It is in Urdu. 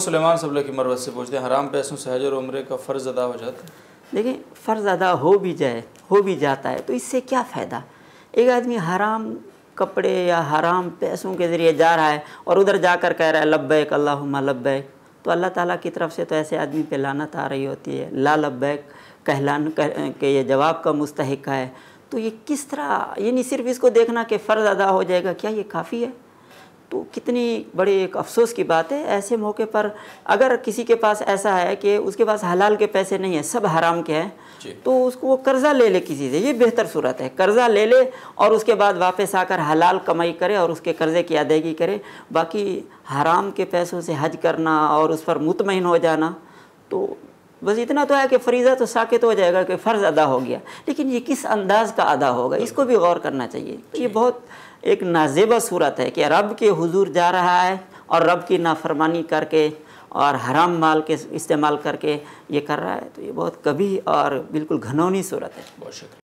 سلیمان صلی اللہ کی مروت سے پوچھتے ہیں حرام پیسوں سے حجر اور عمرے کا فرض ادا ہو جاتا ہے دیکھیں فرض ادا ہو بھی جائے ہو بھی جاتا ہے تو اس سے کیا فائدہ ایک آدمی حرام کپڑے یا حرام پیسوں کے ذریعے جا رہا ہے اور ادھر جا کر کہہ رہا ہے لبیک اللہ لبیک تو اللہ تعالیٰ کی طرف سے تو ایسے آدمی لانت آ رہی ہوتی ہے لا لبیک کہلان کہ یہ جواب کا مستحق ہے تو یہ کس طرح یعنی صرف اس کو دیکھنا کہ فرض ادا ہو جائے گا کیا یہ کافی ہے تو کتنی بڑی ایک افسوس کی بات ہے ایسے موقع پر اگر کسی کے پاس ایسا ہے کہ اس کے پاس حلال کے پیسے نہیں ہیں سب حرام کے ہیں جی۔ تو اس کو وہ قرضہ لے لے کسی سے یہ بہتر صورت ہے قرضہ لے لے اور اس کے بعد واپس آ کر حلال کمائی کرے اور اس کے قرضے کی ادائیگی کرے باقی حرام کے پیسوں سے حج کرنا اور اس پر مطمئن ہو جانا تو بس اتنا تو ہے کہ فریضہ تو ساکت ہو جائے گا کہ فرض ادا ہو گیا لیکن یہ کس انداز کا ادا ہوگا اس کو بھی غور کرنا چاہیے یہ بہت ایک نازیبہ صورت ہے کہ رب کے حضور جا رہا ہے اور رب کی نافرمانی کر کے اور حرام مال کے استعمال کر کے یہ کر رہا ہے تو یہ بہت کبھی اور بالکل گھنونی صورت ہے بہت شکریہ